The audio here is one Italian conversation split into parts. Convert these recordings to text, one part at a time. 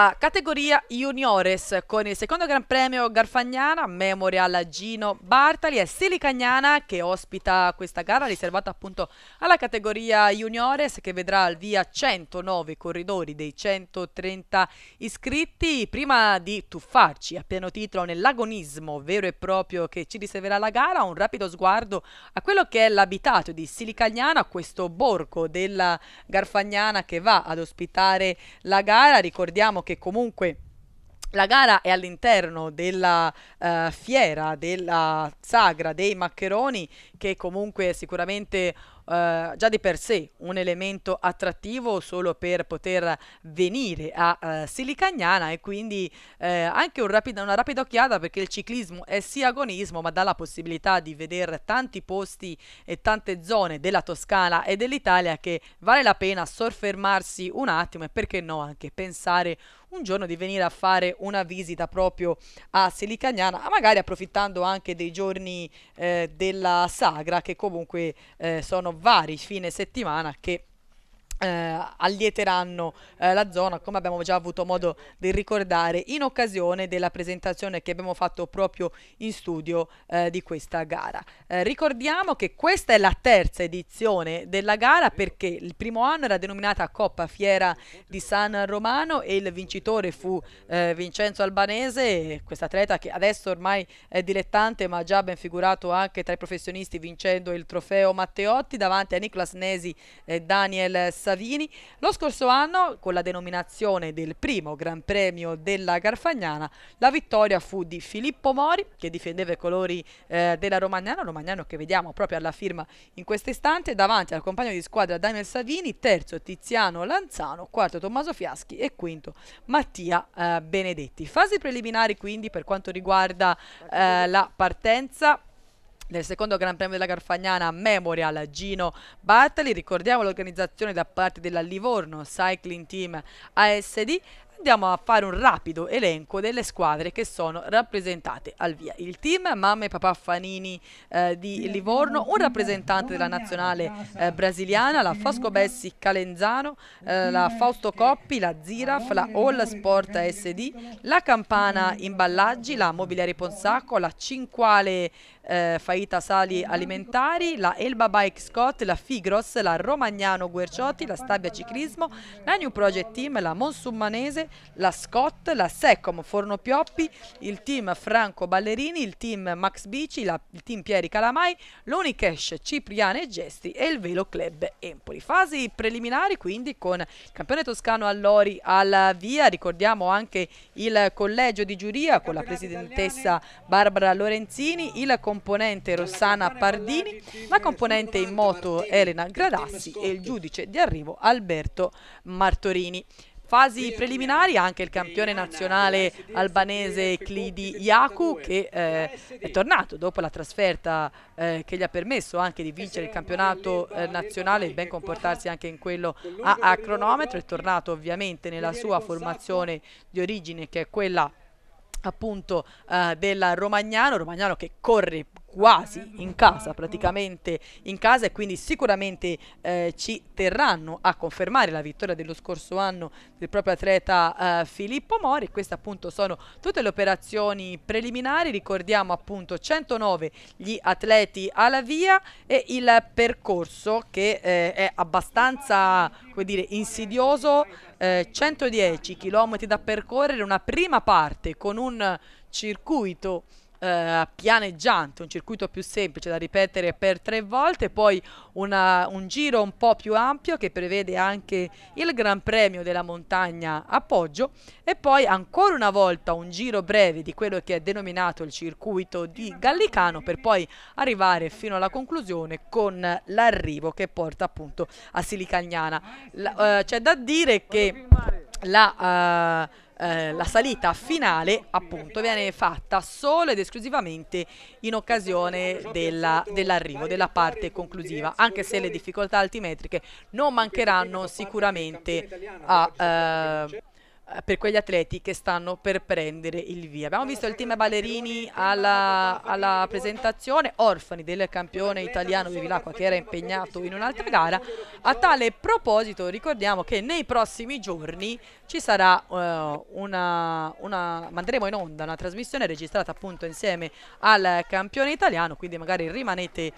alla categoria juniores con il secondo Gran Premio Garfagnana, Memorial Gino Bartali e Silicagnana che ospita questa gara riservata appunto alla categoria juniores che vedrà al via 109 corridori dei 130 iscritti prima di tuffarci a pieno titolo nell'agonismo vero e proprio che ci riserverà la gara un rapido sguardo a quello che è l'abitato di Silicagnana, questo borgo della Garfagnana che va ad ospitare la gara ricordiamo che che comunque la gara è all'interno della uh, fiera, della sagra dei maccheroni, che comunque è sicuramente eh, già di per sé un elemento attrattivo solo per poter venire a eh, Silicagnana e quindi eh, anche un rapida, una rapida occhiata perché il ciclismo è sì agonismo ma dà la possibilità di vedere tanti posti e tante zone della Toscana e dell'Italia che vale la pena soffermarsi un attimo e perché no anche pensare un giorno di venire a fare una visita proprio a Silicagnana, magari approfittando anche dei giorni eh, della sagra che comunque eh, sono vari fine settimana che eh, allieteranno eh, la zona, come abbiamo già avuto modo di ricordare in occasione della presentazione che abbiamo fatto proprio in studio eh, di questa gara. Eh, ricordiamo che questa è la terza edizione della gara perché il primo anno era denominata Coppa Fiera di San Romano e il vincitore fu eh, Vincenzo Albanese, questo atleta che adesso ormai è dilettante ma già ben figurato anche tra i professionisti vincendo il trofeo Matteotti davanti a Nicolas Nesi e Daniel Sarri Savini lo scorso anno con la denominazione del primo Gran Premio della Garfagnana. La vittoria fu di Filippo Mori che difendeva i colori eh, della Romagnana, Romagnano che vediamo proprio alla firma in questo istante, davanti al compagno di squadra Daniel Savini, terzo Tiziano Lanzano, quarto Tommaso Fiaschi e quinto Mattia eh, Benedetti. Fasi preliminari quindi per quanto riguarda eh, la partenza nel secondo Gran Premio della Garfagnana Memorial Gino Bartali, ricordiamo l'organizzazione da parte della Livorno Cycling Team ASD, andiamo a fare un rapido elenco delle squadre che sono rappresentate al via. Il team Mamme Papà Fanini eh, di Livorno, un rappresentante della nazionale eh, brasiliana, la Fosco Bessi Calenzano, eh, la Fausto Coppi, la Ziraf, la All Sport SD, la Campana Imballaggi, la Mobiliari Ponsacco, la Cinquale eh, Faita Sali Alimentari, la Elba Bike Scott, la Figros, la Romagnano Guerciotti, la Stabia Ciclismo, la New Project Team, la Monsummanese, la Scott, la Secom Forno Pioppi, il team Franco Ballerini, il team Max Bici, la, il team Pieri Calamai, l'Unicash Cipriane Gesti e il Velo Club Empoli. Fasi preliminari quindi con il campione toscano Allori alla via, ricordiamo anche il collegio di giuria con la presidentessa Barbara Lorenzini, il collegio componente Rossana Pardini, la componente in moto Elena Gradassi e il giudice di arrivo Alberto Martorini. Fasi preliminari anche il campione nazionale albanese Clidi Iacu che eh, è tornato dopo la trasferta eh, che gli ha permesso anche di vincere il campionato eh, nazionale e ben comportarsi anche in quello a, a cronometro, è tornato ovviamente nella sua formazione di origine che è quella appunto eh, del Romagnano, Romagnano che corre, quasi in casa, praticamente in casa e quindi sicuramente eh, ci terranno a confermare la vittoria dello scorso anno del proprio atleta eh, Filippo Mori. Queste appunto sono tutte le operazioni preliminari, ricordiamo appunto 109 gli atleti alla via e il percorso che eh, è abbastanza come dire, insidioso, 110 eh, km da percorrere, una prima parte con un circuito eh, pianeggiante, un circuito più semplice da ripetere per tre volte, poi una, un giro un po' più ampio che prevede anche il Gran Premio della montagna Appoggio e poi ancora una volta un giro breve di quello che è denominato il circuito di Gallicano per poi arrivare fino alla conclusione con l'arrivo che porta appunto a Silicagnana. eh, c'è da dire che la... Eh, eh, la salita finale appunto viene fatta solo ed esclusivamente in occasione della, dell'arrivo, della parte conclusiva, anche se le difficoltà altimetriche non mancheranno sicuramente a... Eh, eh, per quegli atleti che stanno per prendere il via. Abbiamo visto il team ballerini alla, alla presentazione, orfani del campione italiano Vivilacqua che era impegnato in un'altra gara. A tale proposito ricordiamo che nei prossimi giorni ci sarà uh, una, una, manderemo in onda una trasmissione registrata appunto insieme al campione italiano, quindi magari rimanete,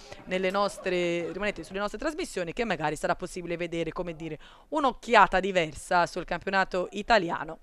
nostre, rimanete sulle nostre trasmissioni che magari sarà possibile vedere, come dire, un'occhiata diversa sul campionato italiano no.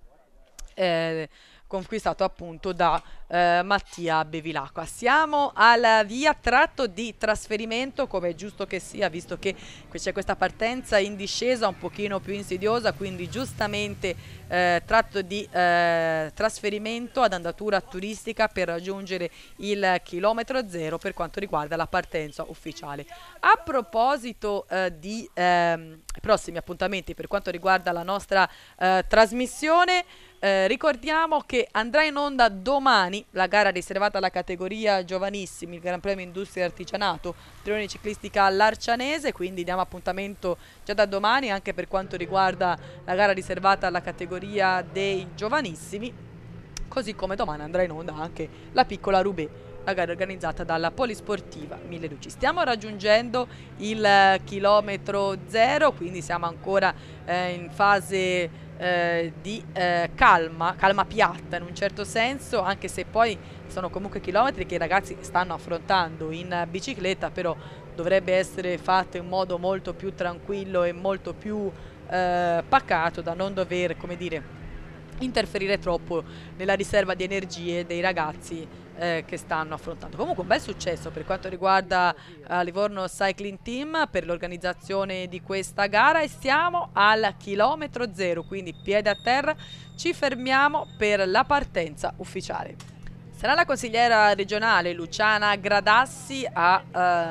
Eh, conquistato appunto da eh, Mattia Bevilacqua. Siamo al via tratto di trasferimento, come è giusto che sia, visto che c'è questa partenza in discesa un pochino più insidiosa, quindi giustamente eh, tratto di eh, trasferimento ad andatura turistica per raggiungere il chilometro zero per quanto riguarda la partenza ufficiale. A proposito eh, di ehm, prossimi appuntamenti per quanto riguarda la nostra eh, trasmissione, eh, ricordiamo che andrà in onda domani la gara riservata alla categoria giovanissimi, il Gran Premio Industria e Artigianato, trione ciclistica all'Arcianese, quindi diamo appuntamento già da domani anche per quanto riguarda la gara riservata alla categoria dei giovanissimi, così come domani andrà in onda anche la piccola Rubé la gara organizzata dalla Polisportiva Mille Luci. Stiamo raggiungendo il eh, chilometro zero, quindi siamo ancora eh, in fase eh, di eh, calma, calma piatta in un certo senso, anche se poi sono comunque chilometri che i ragazzi stanno affrontando in bicicletta, però dovrebbe essere fatto in modo molto più tranquillo e molto più eh, pacato da non dover, come dire, interferire troppo nella riserva di energie dei ragazzi eh, che stanno affrontando. Comunque un bel successo per quanto riguarda eh, Livorno Cycling Team per l'organizzazione di questa gara e siamo al chilometro zero, quindi piede a terra, ci fermiamo per la partenza ufficiale. Sarà la consigliera regionale Luciana Gradassi a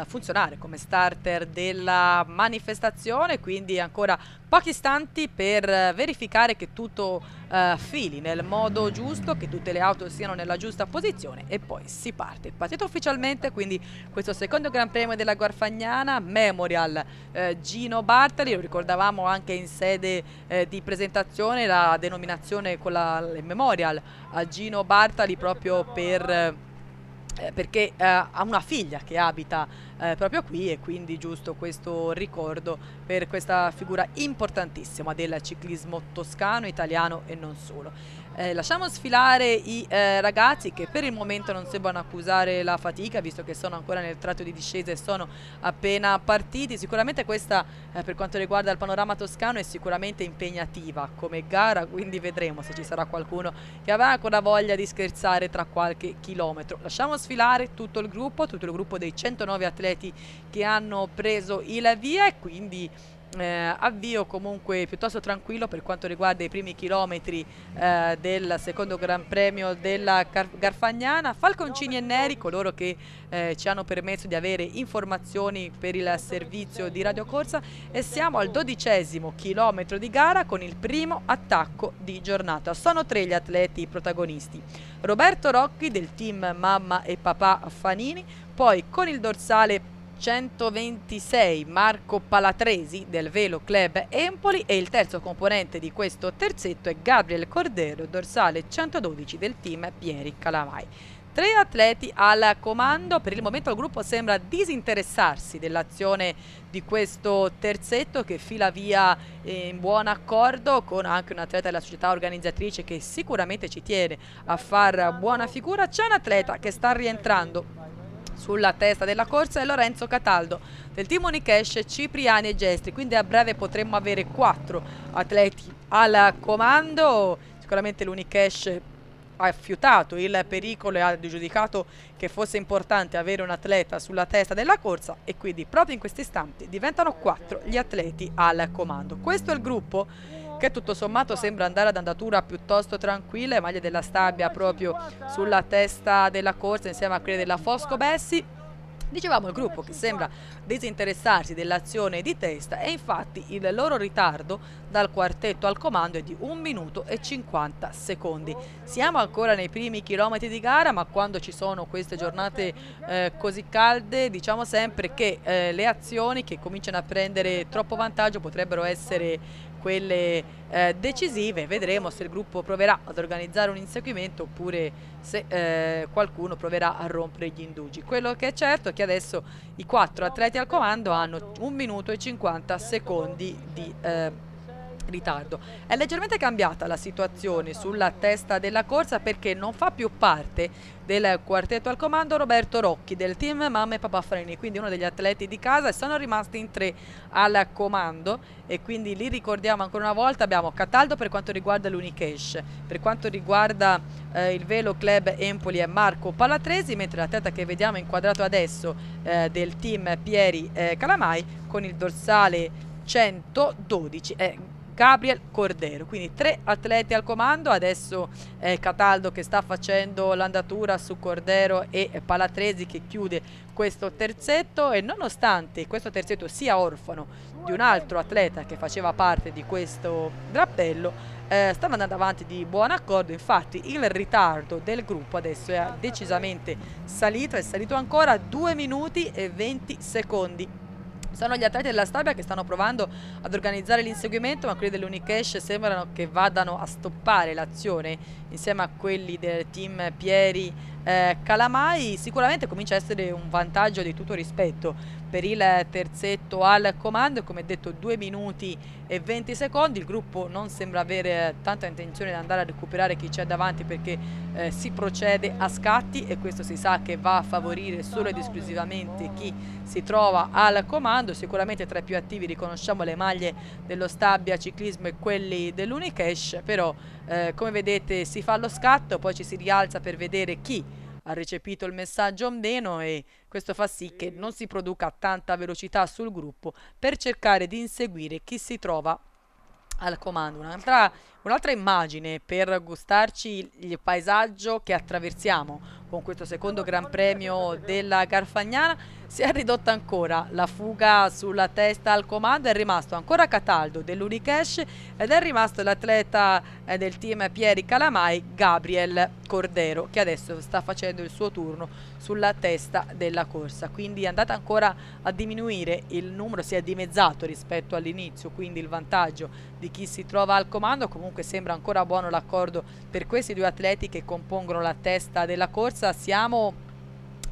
eh, funzionare come starter della manifestazione, quindi ancora Pochi istanti per verificare che tutto eh, fili nel modo giusto, che tutte le auto siano nella giusta posizione e poi si parte. Partito ufficialmente quindi questo secondo Gran Premio della Guarfagnana, Memorial eh, Gino Bartali, lo ricordavamo anche in sede eh, di presentazione la denominazione con la Memorial a Gino Bartali proprio per eh, eh, perché eh, ha una figlia che abita eh, proprio qui e quindi giusto questo ricordo per questa figura importantissima del ciclismo toscano, italiano e non solo. Eh, lasciamo sfilare i eh, ragazzi che per il momento non sembrano accusare la fatica visto che sono ancora nel tratto di discesa e sono appena partiti. Sicuramente questa eh, per quanto riguarda il panorama toscano è sicuramente impegnativa come gara quindi vedremo se ci sarà qualcuno che avrà ancora voglia di scherzare tra qualche chilometro. Lasciamo sfilare tutto il gruppo, tutto il gruppo dei 109 atleti che hanno preso il via e quindi eh, avvio comunque piuttosto tranquillo per quanto riguarda i primi chilometri eh, del secondo Gran Premio della Car Garfagnana. Falconcini e Neri, coloro che eh, ci hanno permesso di avere informazioni per il servizio di radiocorsa e siamo al dodicesimo chilometro di gara con il primo attacco di giornata. Sono tre gli atleti protagonisti. Roberto Rocchi del team Mamma e Papà Fanini, poi con il dorsale 126 Marco Palatresi del Velo Club Empoli e il terzo componente di questo terzetto è Gabriel Cordero, dorsale 112 del team Pieri Calamai. Tre atleti al comando, per il momento il gruppo sembra disinteressarsi dell'azione di questo terzetto che fila via eh, in buon accordo con anche un atleta della società organizzatrice che sicuramente ci tiene a far buona figura. C'è un atleta che sta rientrando sulla testa della corsa è Lorenzo Cataldo, del team Unicash Cipriani e Gestri, quindi a breve potremmo avere quattro atleti al comando, sicuramente l'Unicash ha fiutato il pericolo e ha giudicato che fosse importante avere un atleta sulla testa della corsa e quindi proprio in questi istanti diventano quattro gli atleti al comando. Questo è il gruppo che tutto sommato sembra andare ad andatura piuttosto tranquilla, maglie della Stabia proprio sulla testa della corsa insieme a quelle della Fosco Bessi. Dicevamo il gruppo che sembra disinteressarsi dell'azione di testa e infatti il loro ritardo dal quartetto al comando è di 1 minuto e 50 secondi. Siamo ancora nei primi chilometri di gara ma quando ci sono queste giornate eh, così calde diciamo sempre che eh, le azioni che cominciano a prendere troppo vantaggio potrebbero essere quelle eh, decisive, vedremo se il gruppo proverà ad organizzare un inseguimento oppure se eh, qualcuno proverà a rompere gli indugi. Quello che è certo è che adesso i quattro atleti al comando hanno 1 minuto e 50 secondi di eh, ritardo. È leggermente cambiata la situazione sulla testa della corsa perché non fa più parte del quartetto al comando Roberto Rocchi del team Mamma e Papà Freni, quindi uno degli atleti di casa e sono rimasti in tre al comando e quindi li ricordiamo ancora una volta abbiamo Cataldo per quanto riguarda l'Unicash, per quanto riguarda eh, il Velo Club Empoli è Marco Palatresi, mentre l'atleta che vediamo inquadrato adesso eh, del team Pieri eh, Calamai con il dorsale 112 è eh, Gabriel Cordero. Quindi tre atleti al comando, adesso eh, Cataldo che sta facendo l'andatura su Cordero e Palatresi che chiude questo terzetto e nonostante questo terzetto sia orfano di un altro atleta che faceva parte di questo drappello, eh, stanno andando avanti di buon accordo, infatti il ritardo del gruppo adesso è decisamente salito, è salito ancora 2 minuti e 20 secondi sono gli atleti della Stabia che stanno provando ad organizzare l'inseguimento, ma quelli dell'Unicash sembrano che vadano a stoppare l'azione insieme a quelli del team Pieri eh, Calamai. Sicuramente comincia a essere un vantaggio di tutto rispetto per il terzetto al comando come detto 2 minuti e 20 secondi il gruppo non sembra avere tanta intenzione di andare a recuperare chi c'è davanti perché eh, si procede a scatti e questo si sa che va a favorire solo ed esclusivamente chi si trova al comando sicuramente tra i più attivi riconosciamo le maglie dello Stabia Ciclismo e quelli dell'Unicash però eh, come vedete si fa lo scatto poi ci si rialza per vedere chi ha recepito il messaggio meno e questo fa sì che non si produca tanta velocità sul gruppo per cercare di inseguire chi si trova al comando. Un'altra, un'altra immagine per gustarci il paesaggio che attraversiamo con questo secondo Gran Premio della Garfagnana si è ridotta ancora la fuga sulla testa al comando, è rimasto ancora Cataldo dell'Unicash ed è rimasto l'atleta eh, del team Pieri Calamai, Gabriel Cordero, che adesso sta facendo il suo turno sulla testa della corsa. Quindi è andata ancora a diminuire, il numero si è dimezzato rispetto all'inizio, quindi il vantaggio di chi si trova al comando. Comunque sembra ancora buono l'accordo per questi due atleti che compongono la testa della corsa. Siamo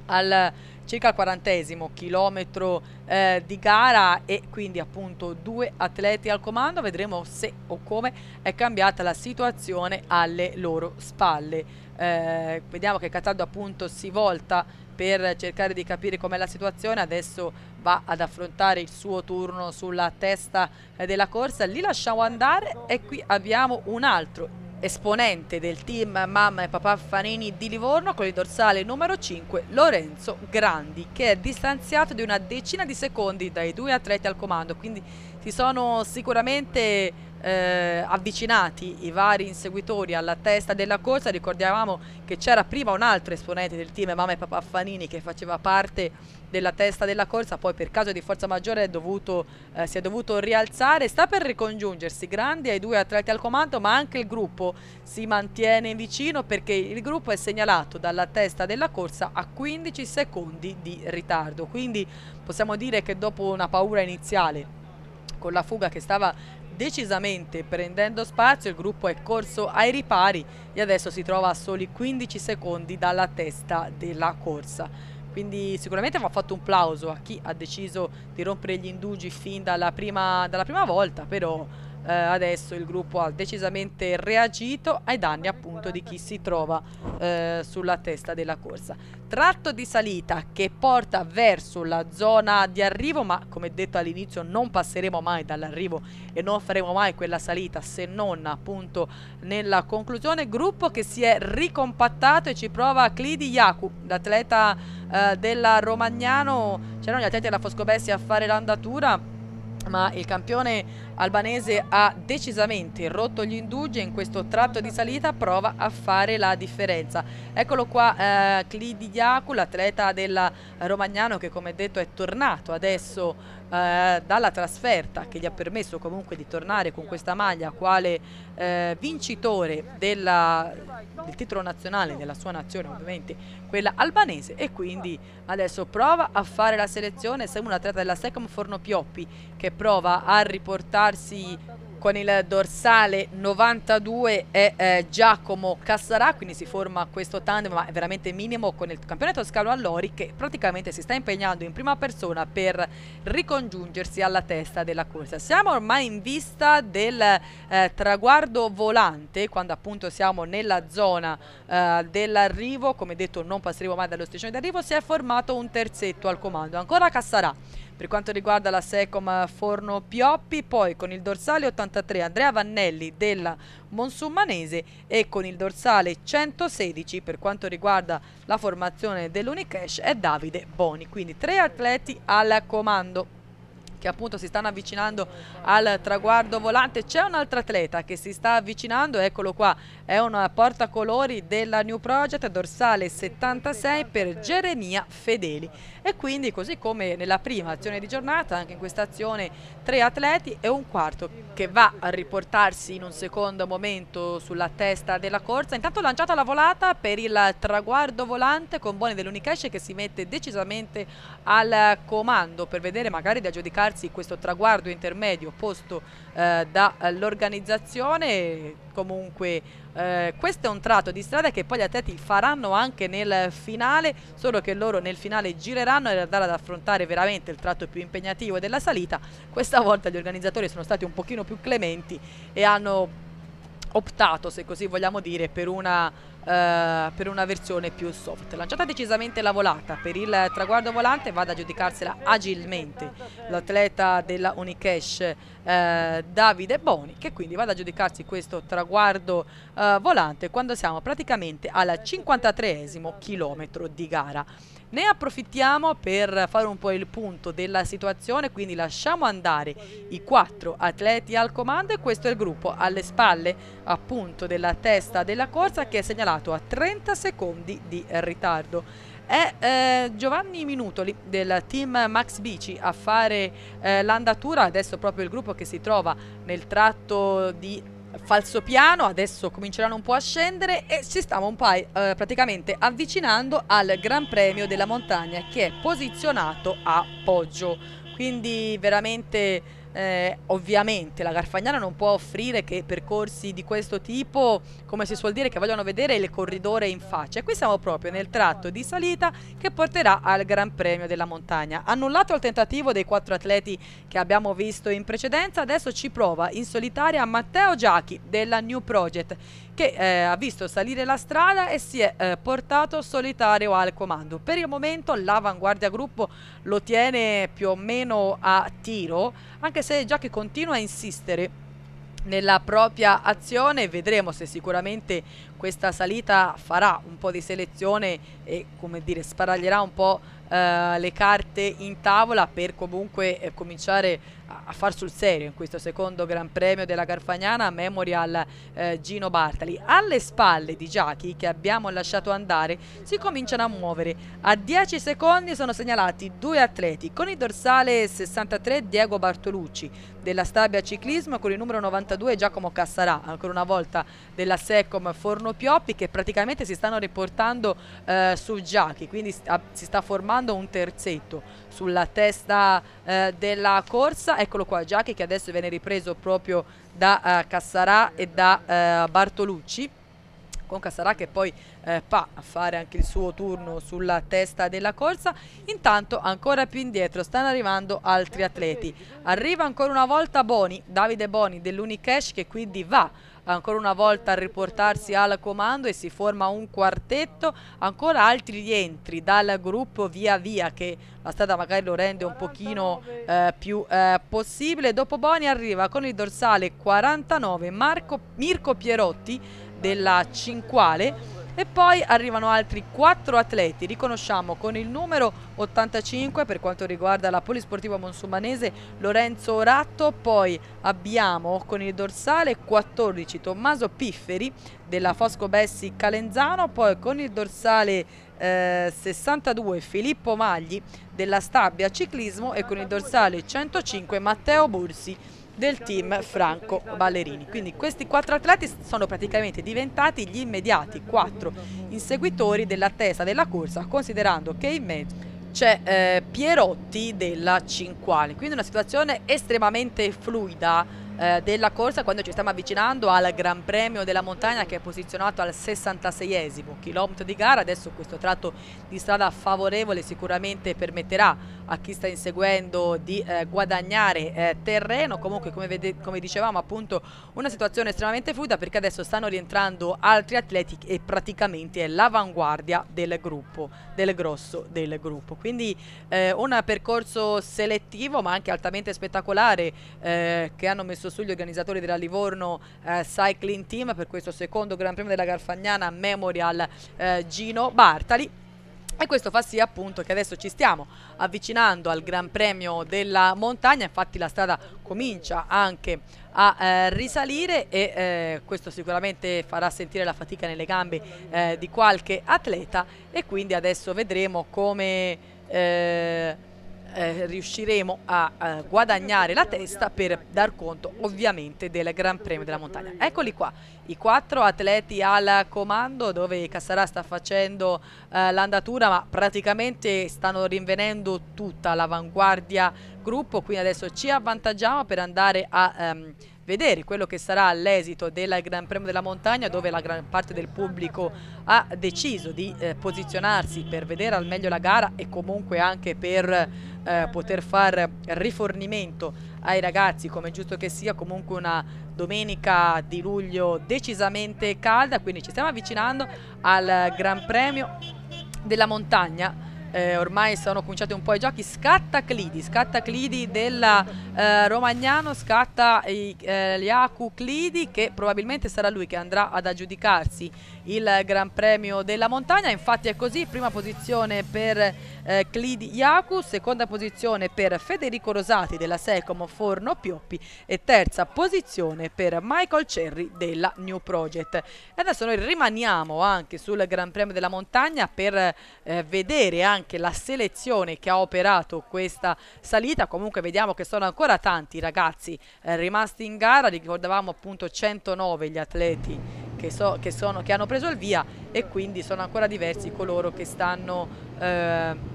al circa al quarantesimo chilometro eh, di gara e quindi appunto due atleti al comando vedremo se o come è cambiata la situazione alle loro spalle eh, vediamo che Cataldo appunto si volta per cercare di capire com'è la situazione adesso va ad affrontare il suo turno sulla testa eh, della corsa li lasciamo andare e qui abbiamo un altro esponente del team Mamma e Papà Fanini di Livorno con il dorsale numero 5 Lorenzo Grandi che è distanziato di una decina di secondi dai due atleti al comando quindi si sono sicuramente eh, avvicinati i vari inseguitori alla testa della corsa, ricordiamo che c'era prima un altro esponente del team, Mame Fanini, che faceva parte della testa della corsa, poi per caso di forza maggiore è dovuto, eh, si è dovuto rialzare, sta per ricongiungersi, grandi ai due atleti al comando, ma anche il gruppo si mantiene vicino perché il gruppo è segnalato dalla testa della corsa a 15 secondi di ritardo, quindi possiamo dire che dopo una paura iniziale con la fuga che stava decisamente prendendo spazio, il gruppo è corso ai ripari e adesso si trova a soli 15 secondi dalla testa della corsa. Quindi sicuramente va fatto un plauso a chi ha deciso di rompere gli indugi fin dalla prima, dalla prima volta, però eh, adesso il gruppo ha decisamente reagito ai danni appunto di chi si trova eh, sulla testa della corsa. Tratto di salita che porta verso la zona di arrivo, ma come detto all'inizio non passeremo mai dall'arrivo e non faremo mai quella salita se non appunto nella conclusione. Gruppo che si è ricompattato e ci prova Clidi Iacu, l'atleta eh, della Romagnano. C'erano gli atleti della Foscobessi a fare l'andatura ma il campione Albanese ha decisamente rotto gli indugi e in questo tratto di salita prova a fare la differenza. Eccolo qua eh, Clidi Diacu, l'atleta della Romagnano che come detto è tornato adesso eh, dalla trasferta che gli ha permesso comunque di tornare con questa maglia quale eh, vincitore della, del titolo nazionale della sua nazione ovviamente quella albanese e quindi adesso prova a fare la selezione sei un atleta della Secom Forno Pioppi che prova a riportarsi con il dorsale 92 è eh, Giacomo Cassarà, quindi si forma questo tandem ma è veramente minimo con il campione toscano Allori che praticamente si sta impegnando in prima persona per ricongiungersi alla testa della corsa. Siamo ormai in vista del eh, traguardo volante quando appunto siamo nella zona eh, dell'arrivo, come detto non passeremo mai dallo striscione d'arrivo, si è formato un terzetto al comando, ancora Cassarà per quanto riguarda la Secom Forno Pioppi, poi con il dorsale 83 Andrea Vannelli della Monsummanese e con il dorsale 116 per quanto riguarda la formazione dell'Unicash è Davide Boni, quindi tre atleti al comando che appunto si stanno avvicinando al traguardo volante. C'è un altro atleta che si sta avvicinando, eccolo qua, è una portacolori della New Project, dorsale 76 per Geremia Fedeli. E quindi così come nella prima azione di giornata, anche in questa azione tre atleti e un quarto che va a riportarsi in un secondo momento sulla testa della corsa. Intanto lanciata la volata per il traguardo volante con Boni dell'Unicash che si mette decisamente al comando per vedere magari di aggiudicarsi ragazzi questo traguardo intermedio posto eh, dall'organizzazione. Eh, comunque eh, questo è un tratto di strada che poi gli atleti faranno anche nel finale, solo che loro nel finale gireranno e andare ad affrontare veramente il tratto più impegnativo della salita. Questa volta gli organizzatori sono stati un pochino più clementi e hanno optato, se così vogliamo dire, per una eh, per una versione più soft. Lanciata decisamente la volata per il traguardo volante, vada a giudicarsela agilmente l'atleta della Unicash eh, Davide Boni che quindi vada a giudicarsi questo traguardo eh, volante quando siamo praticamente al 53 esimo chilometro di gara. Ne approfittiamo per fare un po' il punto della situazione, quindi lasciamo andare i quattro atleti al comando e questo è il gruppo alle spalle appunto della testa della corsa che è segnalato arrivato a 30 secondi di ritardo è eh, Giovanni Minutoli del team Max Bici a fare eh, l'andatura, adesso proprio il gruppo che si trova nel tratto di falso piano, adesso cominceranno un po' a scendere e ci stiamo un po' eh, praticamente avvicinando al Gran Premio della Montagna che è posizionato a Poggio, quindi veramente eh, ovviamente la Garfagnana non può offrire che percorsi di questo tipo, come si suol dire, che vogliono vedere il corridore in faccia. E qui siamo proprio nel tratto di salita che porterà al Gran Premio della Montagna. Annullato il tentativo dei quattro atleti che abbiamo visto in precedenza, adesso ci prova in solitaria Matteo Giachi della New Project che eh, ha visto salire la strada e si è eh, portato solitario al comando. Per il momento l'avanguardia gruppo lo tiene più o meno a tiro, anche se già che continua a insistere nella propria azione vedremo se sicuramente questa salita farà un po' di selezione e come dire sparaglierà un po' Eh, le carte in tavola per comunque eh, cominciare a, far sul serio in questo secondo Gran Premio della Garfagnana Memorial eh, Gino Bartali. Alle spalle di Giachi che abbiamo lasciato andare si cominciano a muovere. A 10 secondi sono segnalati due atleti con il dorsale 63 Diego Bartolucci della Stabia Ciclismo con il numero 92 Giacomo Cassarà, ancora una volta della Secom Forno Pioppi che praticamente si stanno riportando eh, su Giachi, quindi sta, si sta formando comando un terzetto sulla testa eh, della corsa eccolo qua Giacchi che adesso viene ripreso proprio da eh, Cassarà e da eh, Bartolucci con Cassarà che poi eh, fa a fare anche il suo turno sulla testa della corsa intanto ancora più indietro stanno arrivando altri atleti arriva ancora una volta Boni Davide Boni dell'Unicash che quindi va ancora una volta a riportarsi al comando e si forma un quartetto, ancora altri rientri dal gruppo via via che la strada magari lo rende un pochino eh, più eh, possibile. Dopo Boni arriva con il dorsale 49 Marco, Mirko Pierotti della Cinquale e poi arrivano altri quattro atleti, riconosciamo con il numero 85 per quanto riguarda la polisportiva monsumanese Lorenzo Oratto, poi abbiamo con il dorsale 14 Tommaso Pifferi della Fosco Bessi Calenzano, poi con il dorsale eh, 62 Filippo Magli della Stabia Ciclismo e con il dorsale 105 Matteo Bursi del team Franco Ballerini. Quindi questi quattro atleti sono praticamente diventati gli immediati quattro inseguitori della testa della corsa, considerando che in mezzo c'è eh, Pierotti della Cinquale. Quindi una situazione estremamente fluida eh, della corsa quando ci stiamo avvicinando al Gran Premio della Montagna che è posizionato al 66esimo chilometro di gara, adesso questo tratto di strada favorevole sicuramente permetterà a chi sta inseguendo di eh, guadagnare eh, terreno, comunque come, vede, come dicevamo appunto una situazione estremamente fluida perché adesso stanno rientrando altri atleti e praticamente è l'avanguardia del gruppo, del grosso del gruppo, quindi eh, un percorso selettivo ma anche altamente spettacolare eh, che hanno messo Lorenzo Sugli, organizzatore della Livorno eh, Cycling Team per questo secondo Gran Premio della Garfagnana Memorial eh, Gino Bartali. E questo fa sì appunto che adesso ci stiamo avvicinando al Gran Premio della Montagna, infatti la strada comincia anche a eh, risalire e eh, questo sicuramente farà sentire la fatica nelle gambe eh, di qualche atleta e quindi adesso vedremo come eh, eh, riusciremo a eh, guadagnare la testa per dar conto ovviamente del Gran Premio della Montagna. Eccoli qua, i quattro atleti al comando dove Cassarà sta facendo eh, l'andatura ma praticamente stanno rinvenendo tutta l'avanguardia gruppo, quindi adesso ci avvantaggiamo per andare a... Ehm, vedere quello che sarà l'esito del Gran Premio della Montagna dove la gran parte del pubblico ha deciso di eh, posizionarsi per vedere al meglio la gara e comunque anche per eh, poter far rifornimento ai ragazzi come è giusto che sia comunque una domenica di luglio decisamente calda quindi ci stiamo avvicinando al Gran Premio della Montagna eh, ormai sono cominciati un po' i giochi, scatta Clidi, scatta Clidi della eh, Romagnano, scatta eh, Iacu Clidi che probabilmente sarà lui che andrà ad aggiudicarsi il Gran Premio della Montagna, infatti è così, prima posizione per eh, Clid Iacu, seconda posizione per Federico Rosati della Secom Forno Pioppi e terza posizione per Michael Cerri della New Project. E adesso noi rimaniamo anche sul Gran Premio della Montagna per eh, vedere anche la selezione che ha operato questa salita, comunque vediamo che sono ancora tanti ragazzi eh, rimasti in gara, ricordavamo appunto 109 gli atleti che, so, che, sono, che hanno preso il via e quindi sono ancora diversi coloro che stanno... Eh,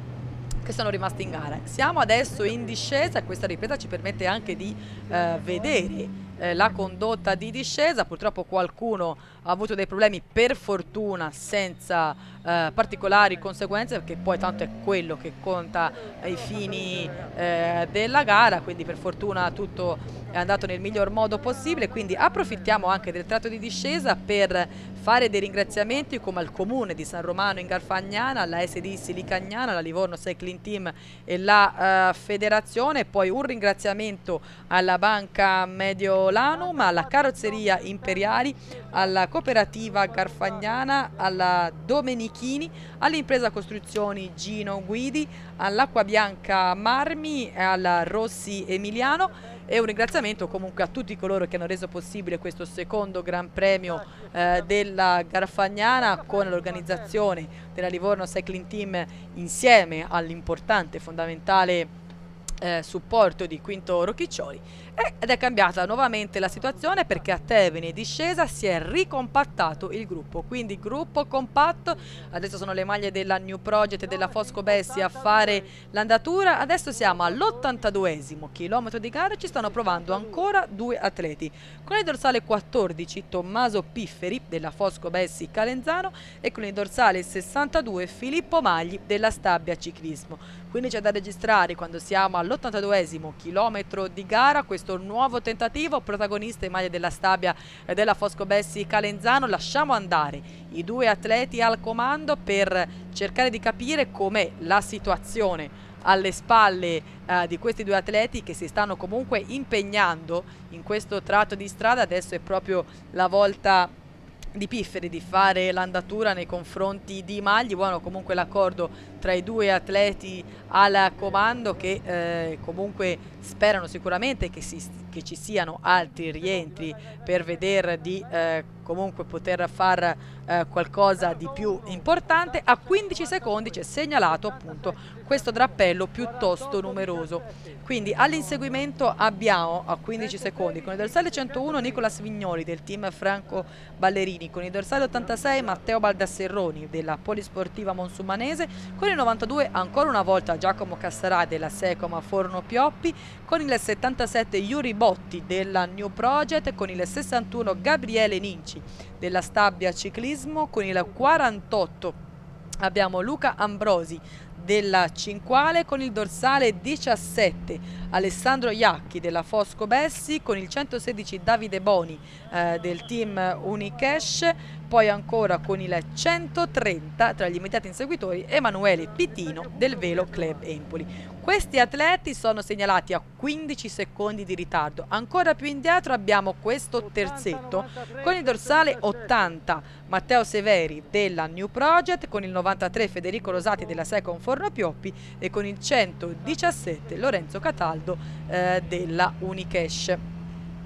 che sono rimasti in gara. Siamo adesso in discesa e questa ripresa ci permette anche di eh, vedere eh, la condotta di discesa, purtroppo qualcuno ha avuto dei problemi per fortuna senza eh, particolari conseguenze perché poi tanto è quello che conta ai fini eh, della gara, quindi per fortuna tutto è andato nel miglior modo possibile, quindi approfittiamo anche del tratto di discesa per fare dei ringraziamenti come al comune di San Romano in Garfagnana, alla SD Silicagnana, alla Livorno Cycling Team e la eh, federazione, poi un ringraziamento alla banca medio ma alla Carrozzeria Imperiali, alla Cooperativa Garfagnana, alla Domenichini, all'Impresa Costruzioni Gino Guidi, all'Acqua Bianca Marmi, alla Rossi Emiliano e un ringraziamento comunque a tutti coloro che hanno reso possibile questo secondo Gran Premio eh, della Garfagnana con l'organizzazione della Livorno Cycling Team insieme all'importante e fondamentale eh, supporto di Quinto Rocchiccioli ed è cambiata nuovamente la situazione perché a Tevene discesa si è ricompattato il gruppo, quindi gruppo compatto, adesso sono le maglie della New Project e della Fosco Bessi a fare l'andatura, adesso siamo all'82esimo chilometro di gara, ci stanno provando ancora due atleti, con il dorsale 14 Tommaso Pifferi della Fosco Bessi Calenzano e con il dorsale 62 Filippo Magli della Stabia Ciclismo, quindi c'è da registrare quando siamo all'82esimo chilometro di gara, questo questo nuovo tentativo, protagonista in maglia della Stabia e della Fosco Bessi Calenzano, lasciamo andare i due atleti al comando per cercare di capire come la situazione alle spalle eh, di questi due atleti che si stanno comunque impegnando in questo tratto di strada, adesso è proprio la volta di Pifferi di fare l'andatura nei confronti di Magli, buono comunque l'accordo tra i due atleti al comando che eh, comunque sperano sicuramente che, si, che, ci siano altri rientri per vedere di eh, comunque poter fare eh, qualcosa di più importante. A 15 secondi c'è segnalato appunto questo drappello piuttosto numeroso. Quindi all'inseguimento abbiamo a 15 secondi con il dorsale 101 Nicolas Vignoli del team Franco Ballerini, con il dorsale 86 Matteo Baldasserroni della Polisportiva Monsumanese, con 1992 ancora una volta Giacomo Cassarà della Secoma Forno Pioppi, con il 77 Yuri Botti della New Project, con il 61 Gabriele Ninci della Stabia Ciclismo, con il 48 abbiamo Luca Ambrosi della Cinquale con il dorsale 17, Alessandro Iacchi della Fosco Bessi con il 116 Davide Boni eh, del team Unicash, poi ancora con il 130 tra gli immediati inseguitori Emanuele Pitino del Velo Club Empoli. Questi atleti sono segnalati a 15 secondi di ritardo. Ancora più indietro abbiamo questo terzetto con il dorsale 80 Matteo Severi della New Project, con il 93 Federico Rosati della Second Forno Pioppi e con il 117 Lorenzo Cataldo eh, della Unicash.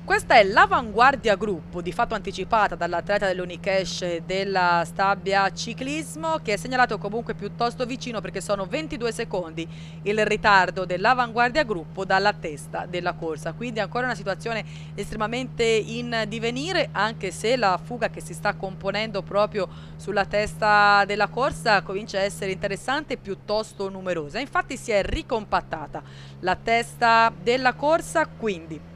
Questa è l'avanguardia gruppo, di fatto anticipata dall'atleta dell'Unicash della Stabia Ciclismo, che è segnalato comunque piuttosto vicino perché sono 22 secondi il ritardo dell'avanguardia gruppo dalla testa della corsa. Quindi ancora una situazione estremamente in divenire, anche se la fuga che si sta componendo proprio sulla testa della corsa comincia a essere interessante e piuttosto numerosa. Infatti si è ricompattata la testa della corsa, quindi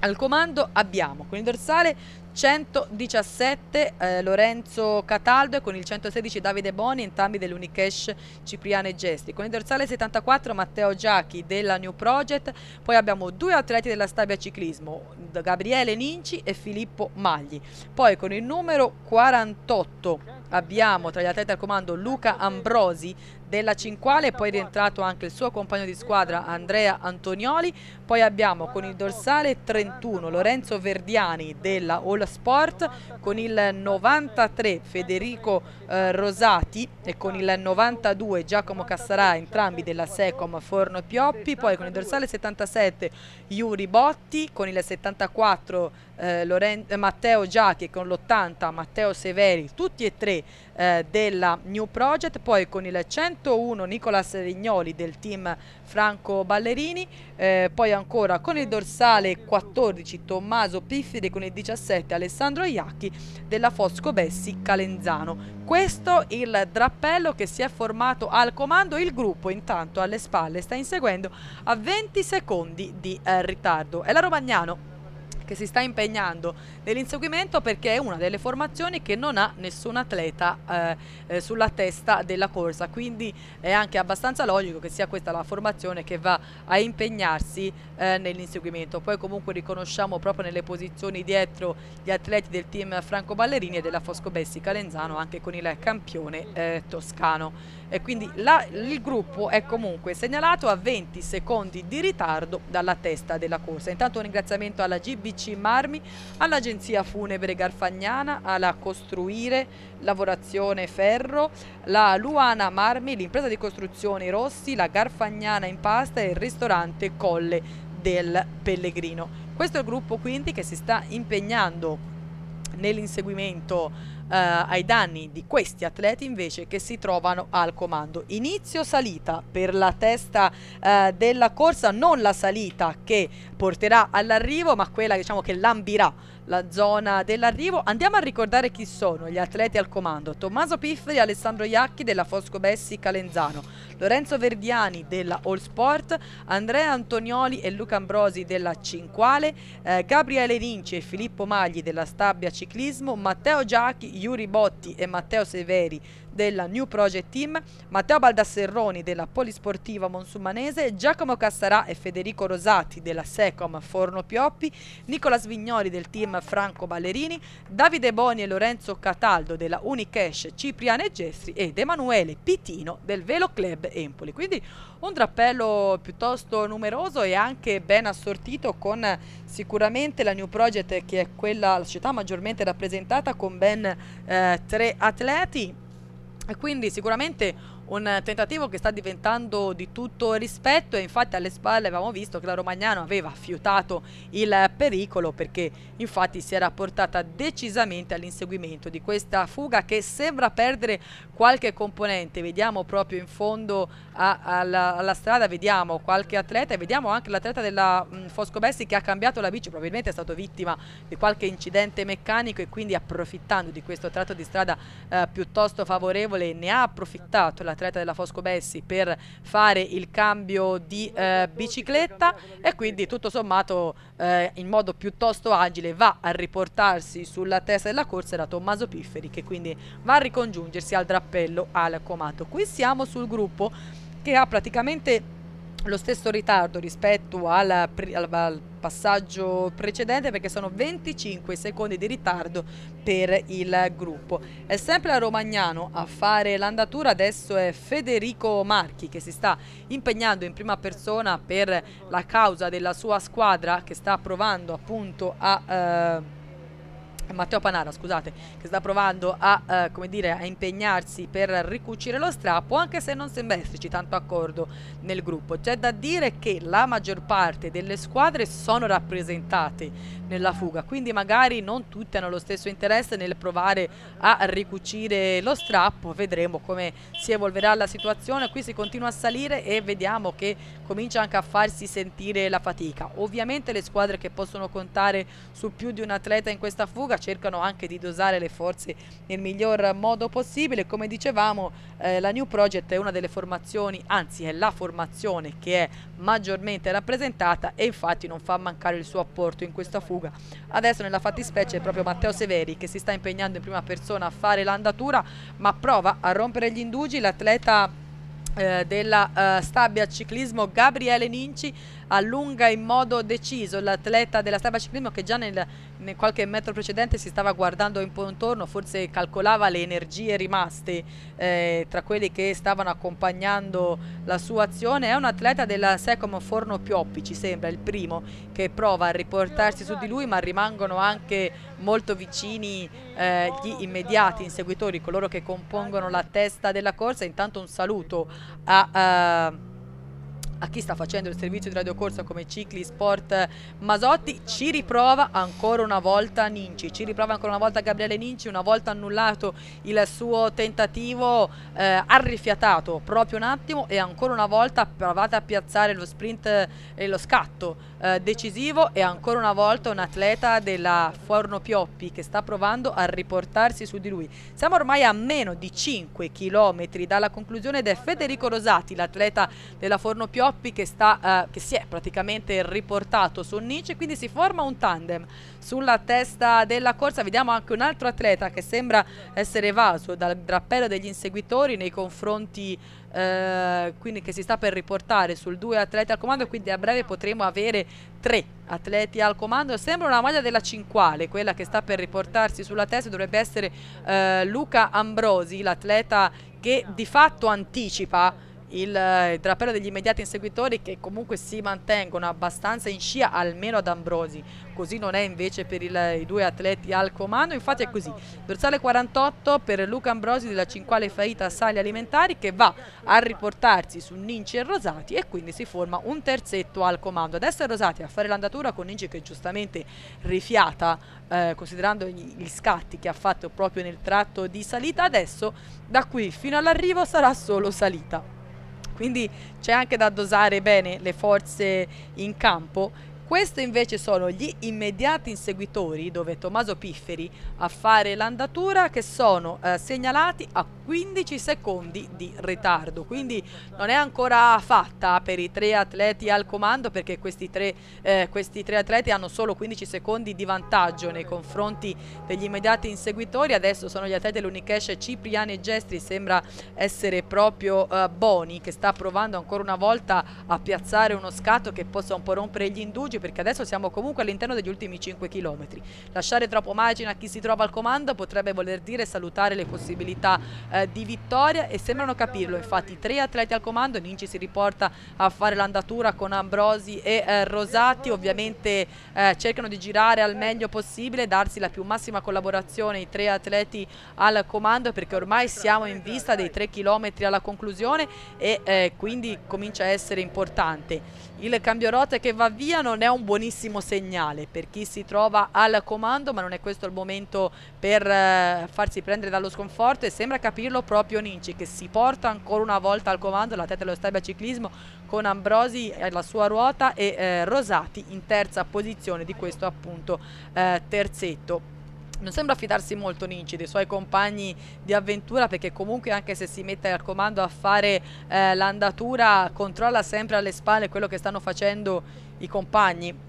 al comando abbiamo con il dorsale 117 eh, Lorenzo Cataldo e con il 116 Davide Boni, entrambi dell'Unicash Cipriano e Gesti. Con il dorsale 74 Matteo Giacchi della New Project, poi abbiamo due atleti della Stabia Ciclismo, Gabriele Ninci e Filippo Magli. Poi con il numero 48 abbiamo tra gli atleti al comando Luca Ambrosi della Cinquale, poi è rientrato anche il suo compagno di squadra Andrea Antonioli, poi abbiamo con il dorsale 31 Lorenzo Verdiani della All Sport con il 93 Federico eh, Rosati e con il 92 Giacomo Cassarà entrambi della Secom Forno Pioppi poi con il dorsale 77 Iuri Botti con il 74 eh, Loren- Matteo Giachi con l'80, Matteo Severi, tutti e tre eh, della New Project, poi con il 101 Nicolas Rignoli del team Franco Ballerini, eh, poi ancora con il dorsale 14 Tommaso Piffide con il 17 Alessandro Iacchi della Fosco Bessi Calenzano. Questo il drappello che si è formato al comando, il gruppo intanto alle spalle sta inseguendo a 20 secondi di eh, ritardo. È la Romagnano che si sta impegnando nell'inseguimento perché è una delle formazioni che non ha nessun atleta eh, eh, sulla testa della corsa, quindi è anche abbastanza logico che sia questa la formazione che va a impegnarsi eh, nell'inseguimento. Poi comunque riconosciamo proprio nelle posizioni dietro gli atleti del team Franco Ballerini e della Fosco Bessi Calenzano anche con il campione eh, toscano. E quindi la, il gruppo è comunque segnalato a 20 secondi di ritardo dalla testa della corsa. Intanto un ringraziamento alla GBC PVC Marmi, all'Agenzia Funebre Garfagnana, alla Costruire, Lavorazione Ferro, la Luana Marmi, l'impresa di costruzioni Rossi, la Garfagnana Impasta e il ristorante Colle del Pellegrino. Questo è il gruppo quindi che si sta impegnando nell'inseguimento eh, ai danni di questi atleti invece che si trovano al comando. Inizio salita per la testa eh, della corsa, non la salita che porterà all'arrivo ma quella diciamo, che lambirà la zona dell'arrivo. Andiamo a ricordare chi sono gli atleti al comando. Tommaso Pifferi, Alessandro Iacchi della Fosco Bessi Calenzano, Lorenzo Verdiani della All Sport, Andrea Antonioli e Luca Ambrosi della Cinquale, eh, Gabriele Vinci e Filippo Magli della Stabia Ciclismo, Matteo Giacchi, Yuri Botti e Matteo Severi della New Project Team, Matteo Baldasserroni della Polisportiva Monsumanese, Giacomo Cassarà e Federico Rosati della Secom Forno Pioppi, Nicola Svignoli del team Franco Ballerini, Davide Boni e Lorenzo Cataldo della Unicash Cipriane e Gestri ed Emanuele Pitino del Velo Club Empoli. Quindi un drappello piuttosto numeroso e anche ben assortito con sicuramente la New Project che è quella, la società maggiormente rappresentata con ben eh, tre atleti e quindi sicuramente un tentativo che sta diventando di tutto rispetto e infatti alle spalle avevamo visto che la Romagnano aveva fiutato il pericolo perché infatti si era portata decisamente all'inseguimento di questa fuga che sembra perdere qualche componente, vediamo proprio in fondo a, alla, alla, strada, vediamo qualche atleta e vediamo anche l'atleta della mh, mm, Fosco Bessi che ha cambiato la bici, probabilmente è stato vittima di qualche incidente meccanico e quindi approfittando di questo tratto di strada eh, piuttosto favorevole ne ha approfittato la atleta della Fosco Bessi per fare il cambio di eh, bicicletta e quindi tutto sommato eh, in modo piuttosto agile va a riportarsi sulla testa della corsa da Tommaso Pifferi che quindi va a ricongiungersi al drappello al comando. Qui siamo sul gruppo che ha praticamente lo stesso ritardo rispetto alla, al passaggio precedente perché sono 25 secondi di ritardo per il gruppo. È sempre a Romagnano a fare l'andatura, adesso è Federico Marchi che si sta impegnando in prima persona per la causa della sua squadra che sta provando appunto a... Eh, eh, Matteo Panara, scusate, che sta provando a, eh, dire, a, impegnarsi per ricucire lo strappo, anche se non sembra esserci tanto accordo nel gruppo. C'è da dire che la maggior parte delle squadre sono rappresentate nella fuga, quindi magari non tutte hanno lo stesso interesse nel provare a ricucire lo strappo, vedremo come si evolverà la situazione. Qui si continua a salire e vediamo che comincia anche a farsi sentire la fatica. Ovviamente le squadre che possono contare su più di un atleta in questa fuga cercano anche di dosare le forze nel miglior modo possibile. Come dicevamo, eh, la New Project è una delle formazioni, anzi è la formazione che è maggiormente rappresentata e infatti non fa mancare il suo apporto in questa fuga. Adesso nella fattispecie è proprio Matteo Severi che si sta impegnando in prima persona a fare l'andatura, ma prova a rompere gli indugi l'atleta eh, della uh, Stabia Ciclismo Gabriele Ninci allunga in modo deciso l'atleta della strada ciclismo che già nel, nel, qualche metro precedente si stava guardando un po' intorno, forse calcolava le energie rimaste eh, tra quelli che stavano accompagnando la sua azione. È un atleta della Secom Forno Pioppi, ci sembra, il primo che prova a riportarsi su di lui, ma rimangono anche molto vicini eh, gli immediati inseguitori, coloro che compongono la testa della corsa. Intanto un saluto a... a eh, a chi sta facendo il servizio di radiocorsa come Cicli Sport Masotti, ci riprova ancora una volta Ninci, ci riprova ancora una volta Gabriele Ninci, una volta annullato il suo tentativo eh, ha rifiatato proprio un attimo e ancora una volta provate a piazzare lo sprint eh, e lo scatto eh, decisivo e ancora una volta un atleta della Forno Pioppi che sta provando a riportarsi su di lui. Siamo ormai a meno di 5 km dalla conclusione ed è Federico Rosati, l'atleta della Forno Pioppi che, sta, eh, che, si è praticamente riportato su Nice, quindi si forma un tandem sulla testa della corsa. Vediamo anche un altro atleta che sembra essere evaso dal drappello degli inseguitori nei confronti eh, quindi che si sta per riportare sul due atleti al comando quindi a breve potremo avere tre atleti al comando sembra una maglia della Cinquale quella che sta per riportarsi sulla testa dovrebbe essere eh, Luca Ambrosi l'atleta che di fatto anticipa il, il drappello degli immediati inseguitori che comunque si mantengono abbastanza in scia almeno ad Ambrosi così non è invece per il, i due atleti al comando infatti è così dorsale 48 per Luca Ambrosi della Cinquale Faita Sali Alimentari che va a riportarsi su Ninci e Rosati e quindi si forma un terzetto al comando adesso è Rosati a fare l'andatura con Ninci che giustamente rifiata eh, considerando gli scatti che ha fatto proprio nel tratto di salita adesso da qui fino all'arrivo sarà solo salita quindi c'è anche da dosare bene le forze in campo questi invece sono gli immediati inseguitori, dove Tommaso Pifferi a fare l'andatura, che sono eh, segnalati a 15 secondi di ritardo. Quindi non è ancora fatta per i tre atleti al comando, perché questi tre, eh, questi tre atleti hanno solo 15 secondi di vantaggio nei confronti degli immediati inseguitori. Adesso sono gli atleti dell'Unicash Cipriani e Gestri, sembra essere proprio eh, Boni che sta provando ancora una volta a piazzare uno scatto che possa un po' rompere gli indugi oggi perché adesso siamo comunque all'interno degli ultimi 5 km. Lasciare troppo margine a chi si trova al comando potrebbe voler dire salutare le possibilità eh, di vittoria e sembrano capirlo, infatti tre atleti al comando, Ninci si riporta a fare l'andatura con Ambrosi e eh, Rosati, ovviamente eh, cercano di girare al meglio possibile, darsi la più massima collaborazione i tre atleti al comando perché ormai siamo in vista dei 3 km alla conclusione e eh, quindi comincia a essere importante. Il cambio rotte che va via non è un buonissimo segnale per chi si trova al comando, ma non è questo il momento per eh, farsi prendere dallo sconforto e sembra capirlo proprio Ninci che si porta ancora una volta al comando la testa dello Stabia Ciclismo con Ambrosi alla sua ruota e eh, Rosati in terza posizione di questo appunto eh, terzetto non sembra fidarsi molto Ninci dei suoi compagni di avventura perché comunque anche se si mette al comando a fare eh, l'andatura controlla sempre alle spalle quello che stanno facendo i compagni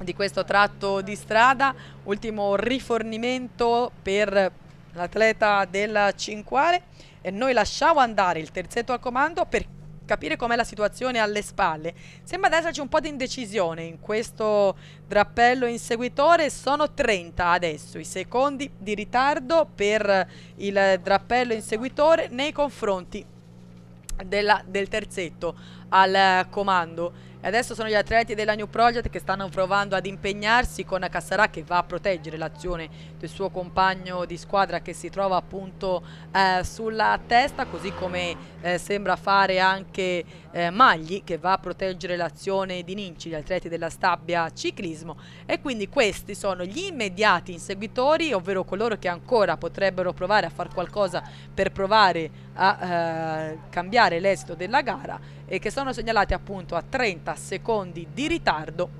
di questo tratto di strada ultimo rifornimento per l'atleta della Cinquale e noi lasciamo andare il terzetto al comando perché capire com'è la situazione alle spalle. Sembra ad esserci un po' di indecisione in questo drappello inseguitore, sono 30 adesso i secondi di ritardo per il drappello inseguitore nei confronti della, del terzetto al comando e adesso sono gli atleti della New Project che stanno provando ad impegnarsi con Cassarà che va a proteggere l'azione del suo compagno di squadra che si trova appunto eh, sulla testa, così come eh, sembra fare anche eh, Magli che va a proteggere l'azione di Ninci, gli atleti della Stabia Ciclismo e quindi questi sono gli immediati inseguitori, ovvero coloro che ancora potrebbero provare a fare qualcosa per provare a eh, cambiare l'esito della gara e che sono segnalati appunto a 30 secondi di ritardo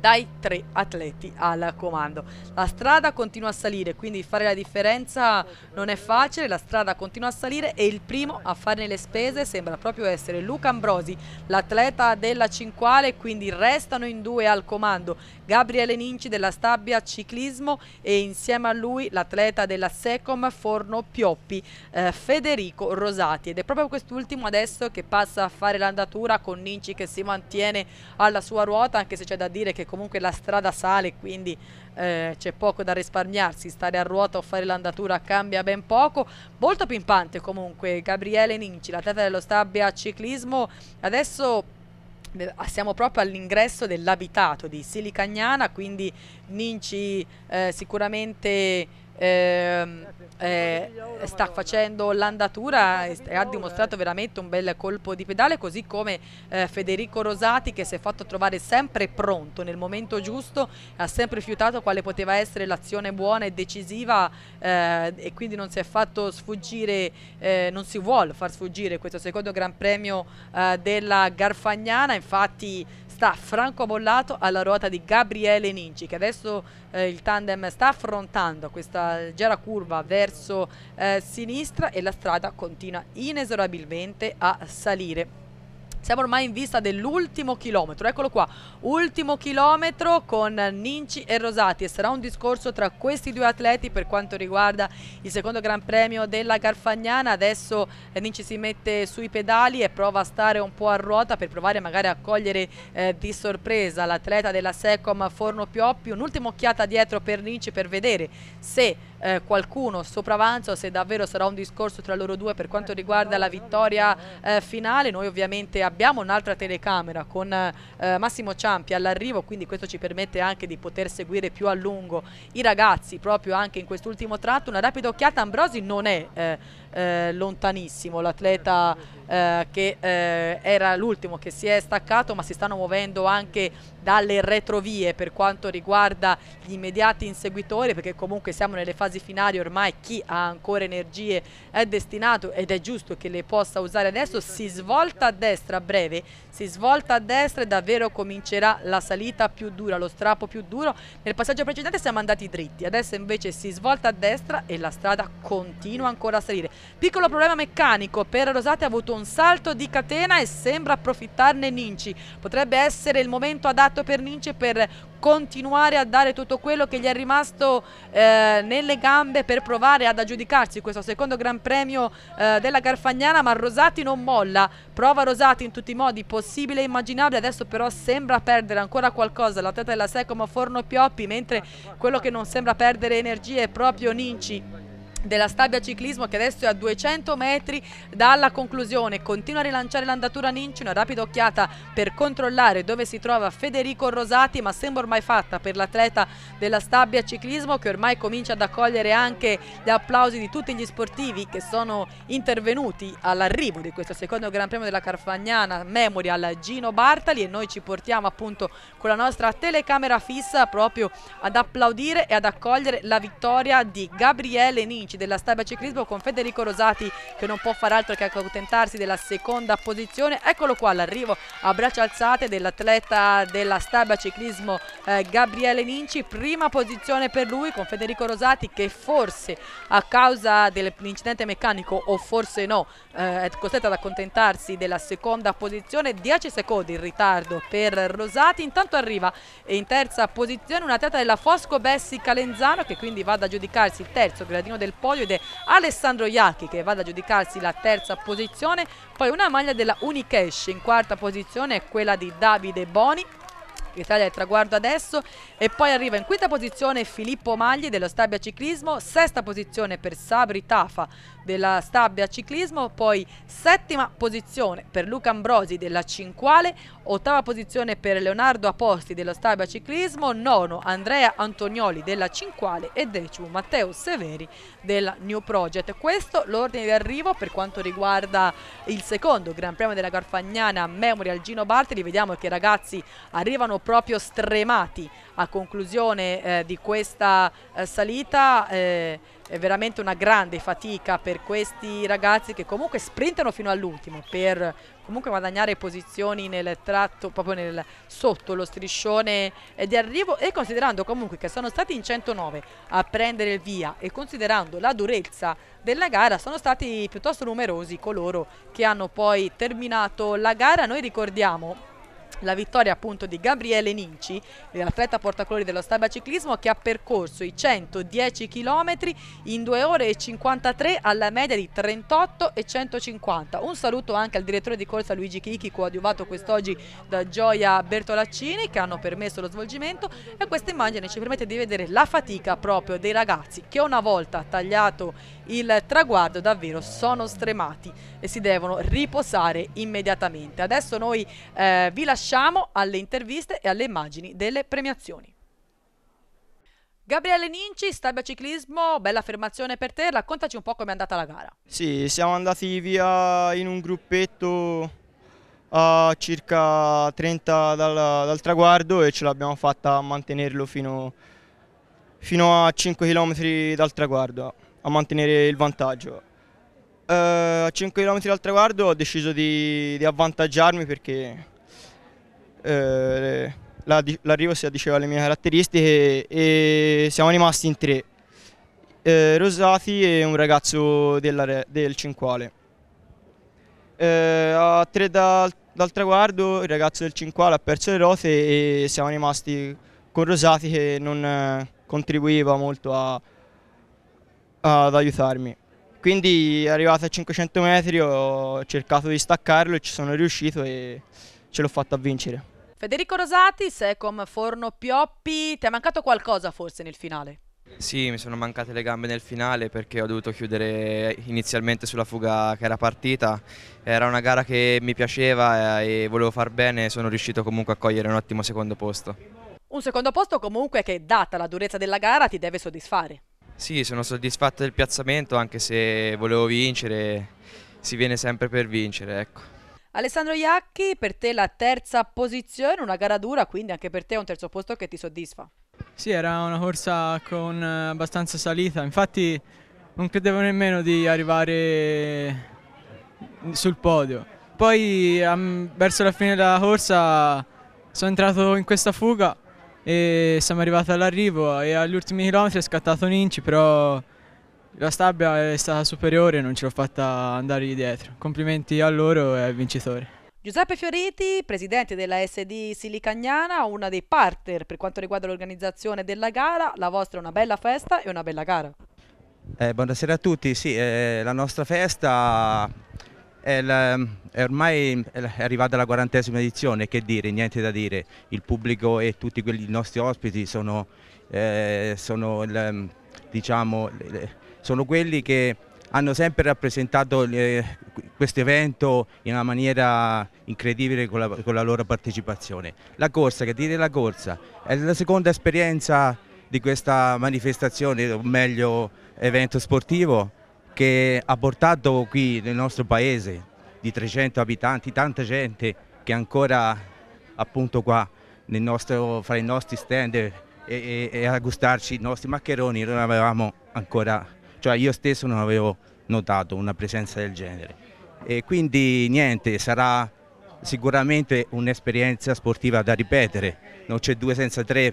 dai tre atleti al comando. La strada continua a salire, quindi fare la differenza non è facile, la strada continua a salire e il primo a farne le spese sembra proprio essere Luca Ambrosi, l'atleta della Cinquale, quindi restano in due al comando Gabriele Ninci della Stabia Ciclismo e insieme a lui l'atleta della Secom Forno Pioppi eh, Federico Rosati ed è proprio quest'ultimo adesso che passa a fare l'andatura con Ninci che si mantiene alla sua ruota anche se c'è da dire che comunque la strada sale quindi eh, c'è poco da risparmiarsi stare a ruota o fare l'andatura cambia ben poco molto pimpante comunque Gabriele Ninci l'atleta dello Stabia Ciclismo adesso Ah, siamo proprio all'ingresso dell'abitato di Silicagnana, quindi Ninci eh, sicuramente eh, eh, sta facendo l'andatura e ha dimostrato veramente un bel colpo di pedale così come eh, Federico Rosati che si è fatto trovare sempre pronto nel momento giusto ha sempre fiutato quale poteva essere l'azione buona e decisiva eh, e quindi non si è fatto sfuggire eh, non si vuole far sfuggire questo secondo Gran Premio eh, della Garfagnana infatti sta Franco Bollato alla ruota di Gabriele Ninci che adesso eh, il tandem sta affrontando questa leggera curva verso eh, sinistra e la strada continua inesorabilmente a salire siamo ormai in vista dell'ultimo chilometro, eccolo qua, ultimo chilometro con Ninci e Rosati e sarà un discorso tra questi due atleti per quanto riguarda il secondo Gran Premio della Garfagnana, adesso eh, Ninci si mette sui pedali e prova a stare un po' a ruota per provare magari a cogliere eh, di sorpresa l'atleta della Secom Forno Pioppi, un'ultima occhiata dietro per Ninci per vedere se eh, qualcuno o se davvero sarà un discorso tra loro due per quanto riguarda la vittoria eh, finale. Noi ovviamente abbiamo un'altra telecamera con eh, Massimo Ciampi all'arrivo, quindi questo ci permette anche di poter seguire più a lungo i ragazzi proprio anche in quest'ultimo tratto. Una rapida occhiata Ambrosi non è eh, eh, lontanissimo, l'atleta eh, che eh, era l'ultimo che si è staccato ma si stanno muovendo anche dalle retrovie per quanto riguarda gli immediati inseguitori perché comunque siamo nelle fasi finali ormai chi ha ancora energie è destinato ed è giusto che le possa usare adesso si svolta a destra a breve si svolta a destra e davvero comincerà la salita più dura lo strappo più duro nel passaggio precedente siamo andati dritti adesso invece si svolta a destra e la strada continua ancora a salire Piccolo problema meccanico, per Rosate ha avuto un salto di catena e sembra approfittarne Ninci. Potrebbe essere il momento adatto per Ninci per continuare a dare tutto quello che gli è rimasto eh, nelle gambe per provare ad aggiudicarsi questo secondo Gran Premio eh, della Garfagnana, ma Rosati non molla, prova Rosati in tutti i modi possibile e immaginabile, adesso però sembra perdere ancora qualcosa l'atleta della Secomo Forno Pioppi, mentre quello che non sembra perdere energie è proprio Ninci della Stabia Ciclismo che adesso è a 200 metri dalla conclusione continua a rilanciare l'andatura Ninci una rapida occhiata per controllare dove si trova Federico Rosati ma sembra ormai fatta per l'atleta della Stabia Ciclismo che ormai comincia ad accogliere anche gli applausi di tutti gli sportivi che sono intervenuti all'arrivo di questo secondo Gran Premio della Carfagnana Memorial Gino Bartali e noi ci portiamo appunto con la nostra telecamera fissa proprio ad applaudire e ad accogliere la vittoria di Gabriele Ninci amici della Stabia Ciclismo con Federico Rosati che non può far altro che accontentarsi della seconda posizione. Eccolo qua l'arrivo a braccia alzate dell'atleta della Stabia Ciclismo eh, Gabriele Ninci, prima posizione per lui con Federico Rosati che forse a causa dell'incidente meccanico o forse no eh, è costretta ad accontentarsi della seconda posizione 10 secondi in ritardo per Rosati intanto arriva in terza posizione una teta della Fosco Bessi Calenzano che quindi va ad aggiudicarsi il terzo gradino del podio ed è Alessandro Iacchi che va ad aggiudicarsi la terza posizione poi una maglia della Unicash in quarta posizione è quella di Davide Boni L'Italia è il traguardo adesso e poi arriva in quinta posizione Filippo Magli dello Stabia Ciclismo, sesta posizione per Sabri Tafa della Stabia Ciclismo, poi settima posizione per Luca Ambrosi della Cinquale, ottava posizione per Leonardo Aposti dello Stabia Ciclismo, nono Andrea Antonioli della Cinquale e decimo Matteo Severi della New Project. Questo l'ordine di arrivo per quanto riguarda il secondo Gran Premio della Garfagnana Memorial Gino Bartoli, vediamo che i ragazzi arrivano proprio stremati a conclusione eh, di questa eh, salita eh, è veramente una grande fatica per questi ragazzi che comunque sprintano fino all'ultimo per comunque guadagnare posizioni nel tratto proprio nel, sotto lo striscione eh, di arrivo e considerando comunque che sono stati in 109 a prendere il via e considerando la durezza della gara sono stati piuttosto numerosi coloro che hanno poi terminato la gara noi ricordiamo la vittoria appunto di Gabriele Ninci, l'atleta portacolori dello Stabia Ciclismo che ha percorso i 110 km in 2 ore e 53 alla media di 38 e 150. Un saluto anche al direttore di corsa Luigi Chichi coadiuvato quest'oggi da Gioia Bertolaccini che hanno permesso lo svolgimento e questa immagine ci permette di vedere la fatica proprio dei ragazzi che una volta tagliato il traguardo davvero sono stremati e si devono riposare immediatamente. Adesso noi eh, vi lasciamo lasciamo alle interviste e alle immagini delle premiazioni. Gabriele Ninci, Stabia Ciclismo, bella affermazione per te, raccontaci un po' come è andata la gara. Sì, siamo andati via in un gruppetto a circa 30 dal, dal traguardo e ce l'abbiamo fatta a mantenerlo fino, fino, a 5 km dal traguardo, a mantenere il vantaggio. Eh, a 5 km dal traguardo ho deciso di, di avvantaggiarmi perché eh, l'arrivo si diceva le mie caratteristiche e siamo rimasti in tre, eh, Rosati e un ragazzo della, del Cinquale. Eh, a tre dal, dal, traguardo il ragazzo del Cinquale ha perso le rote e siamo rimasti con Rosati che non eh, contribuiva molto a, ad aiutarmi. Quindi arrivato a 500 metri ho cercato di staccarlo e ci sono riuscito e ce l'ho fatta vincere. Federico Rosati, Secom Forno Pioppi, ti è mancato qualcosa forse nel finale? Sì, mi sono mancate le gambe nel finale perché ho dovuto chiudere inizialmente sulla fuga che era partita. Era una gara che mi piaceva eh, e volevo far bene e sono riuscito comunque a cogliere un ottimo secondo posto. Un secondo posto comunque che, data la durezza della gara, ti deve soddisfare. Sì, sono soddisfatto del piazzamento anche se volevo vincere, si viene sempre per vincere, ecco. Alessandro Iacchi, per te la terza posizione, una gara dura, quindi anche per te un terzo posto che ti soddisfa. Sì, era una corsa con eh, abbastanza salita, infatti non credevo nemmeno di arrivare sul podio. Poi verso la fine della corsa sono entrato in questa fuga e siamo arrivati all'arrivo e agli ultimi chilometri è scattato Ninci, però la Stabia è stata superiore e non ce l'ho fatta andare dietro. Complimenti a loro e al vincitore. Giuseppe Fioriti, presidente della SD Silicagnana, una dei partner per quanto riguarda l'organizzazione della gara, la vostra è una bella festa e una bella gara. Eh, buonasera a tutti, sì, eh, la nostra festa è, la, è, ormai è arrivata la quarantesima edizione, che dire, niente da dire, il pubblico e tutti quelli, i nostri ospiti sono, eh, sono il, diciamo, sono quelli che hanno sempre rappresentato eh, questo evento in una maniera incredibile con la, con la, loro partecipazione. La corsa, che dire la corsa, è la seconda esperienza di questa manifestazione, o meglio evento sportivo, che ha portato qui nel nostro paese di 300 abitanti, tanta gente che ancora appunto qua nostro, fra i nostri stand e, e, e a gustarci i nostri maccheroni non avevamo ancora cioè io stesso non avevo notato una presenza del genere. E quindi niente, sarà sicuramente un'esperienza sportiva da ripetere, non c'è due senza tre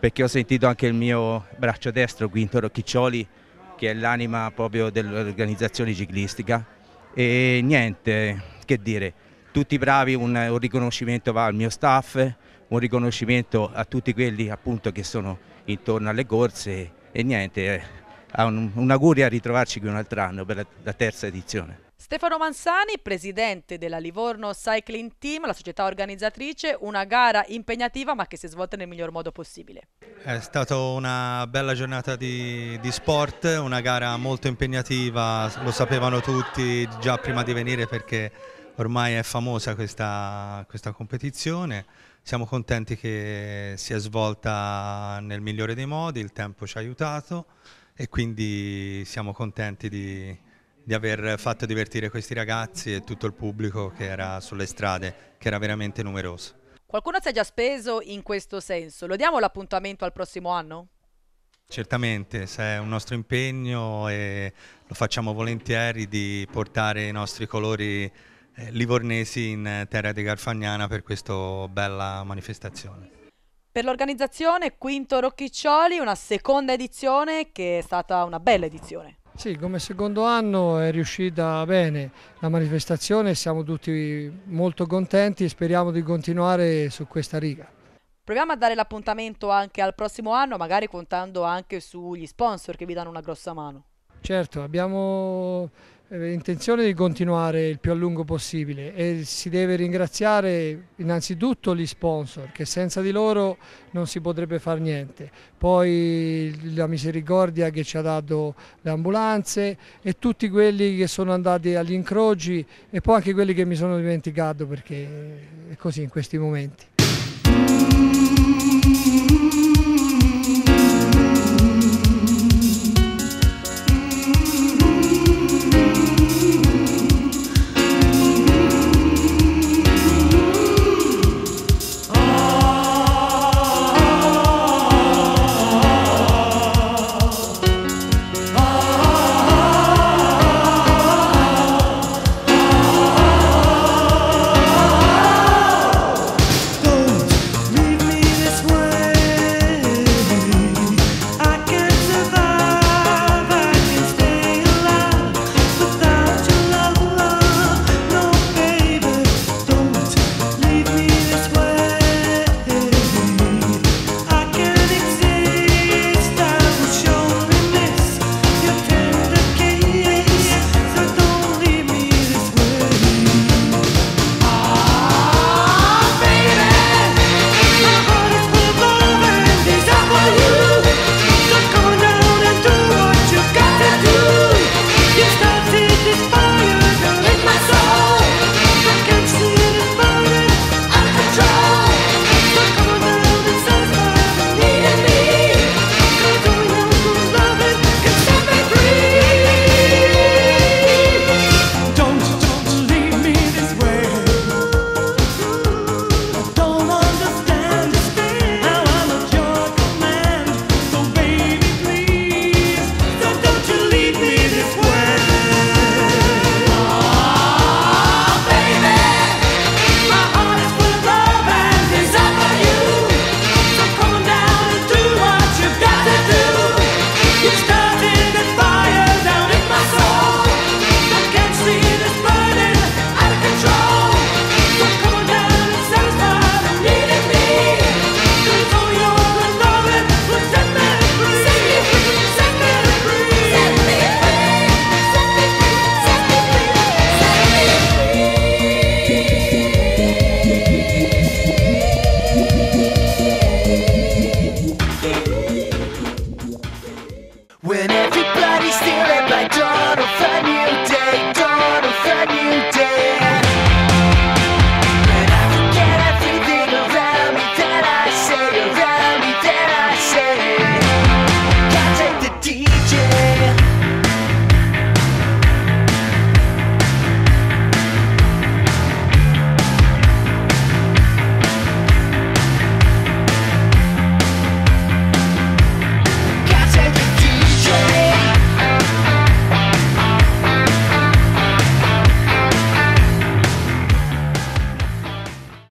perché ho sentito anche il mio braccio destro Quinto Chiccioli che è l'anima proprio dell'organizzazione ciclistica e niente, che dire, tutti bravi, un, un, riconoscimento va al mio staff, un riconoscimento a tutti quelli appunto che sono intorno alle corse e niente, eh, un, augurio a ritrovarci qui un altro anno per la, terza edizione. Stefano Mansani, presidente della Livorno Cycling Team, la società organizzatrice, una gara impegnativa ma che si è svolta nel miglior modo possibile. È stata una bella giornata di, di, sport, una gara molto impegnativa, lo sapevano tutti già prima di venire perché ormai è famosa questa, questa competizione. Siamo contenti che sia svolta nel migliore dei modi, il tempo ci ha aiutato e quindi siamo contenti di, di aver fatto divertire questi ragazzi e tutto il pubblico che era sulle strade, che era veramente numeroso. Qualcuno si è già speso in questo senso, lo diamo l'appuntamento al prossimo anno? Certamente, è un nostro impegno e lo facciamo volentieri di portare i nostri colori eh, livornesi in terra di Garfagnana per questa bella manifestazione. Per l'organizzazione Quinto Rocchiccioli, una seconda edizione che è stata una bella edizione. Sì, come secondo anno è riuscita bene la manifestazione, siamo tutti molto contenti e speriamo di continuare su questa riga. Proviamo a dare l'appuntamento anche al prossimo anno, magari contando anche sugli sponsor che vi danno una grossa mano. Certo, abbiamo eh, intenzione di continuare il più a lungo possibile e si deve ringraziare innanzitutto gli sponsor che senza di loro non si potrebbe fare niente, poi la misericordia che ci ha dato le ambulanze e tutti quelli che sono andati agli incroci e poi anche quelli che mi sono dimenticato perché è così in questi momenti.